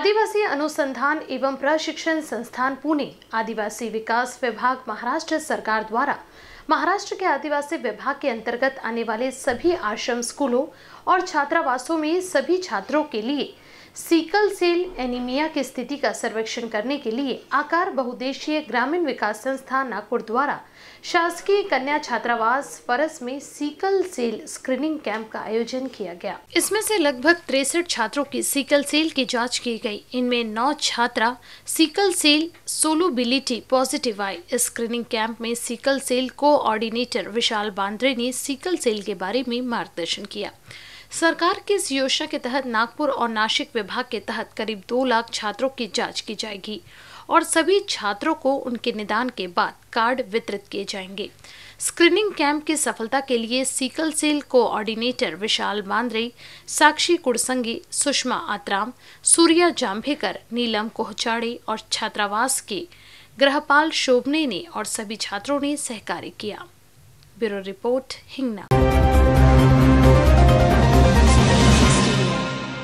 आदिवासी अनुसंधान एवं प्रशिक्षण संस्थान पुणे आदिवासी विकास विभाग महाराष्ट्र सरकार द्वारा महाराष्ट्र के आदिवासी विभाग के अंतर्गत आने वाले सभी आश्रम स्कूलों और छात्रावासों में सभी छात्रों के लिए सीकल सेल एनीमिया की स्थिति का सर्वेक्षण करने के लिए आकार बहुदेशीय ग्रामीण विकास संस्था नागपुर द्वारा शासकीय कन्या छात्रावास परस में सीकल सेल स्क्रीनिंग कैंप का आयोजन किया गया इसमें से लगभग तिरसठ छात्रों की सीकल सेल की जांच की गई इनमें नौ छात्रा सीकल सेल सोलोबिलिटी पॉजिटिव आई स्क्रीनिंग कैंप में sickle cell coordinator Vishal Bandre ने सीकल सेल के बारे में मार्गदर्शन किया सरकार की इस योजना के तहत नागपुर और नासिक विभाग के तहत करीब दो लाख छात्रों की जाँच की जाएगी और सभी छात्रों को उनके निदान के बाद कार्ड वितरित किए जाएंगे स्क्रीनिंग कैंप की सफलता के लिए sickle cell coordinator Vishal Bandre Sakshi Kudsangi Sushma Atram Surya Jambhekar Neelam Kohchade और छात्रावास के ग्रहपाल शोभने ने और सभी छात्रों ने सहकार्य किया ब्यूरो रिपोर्ट हिंगना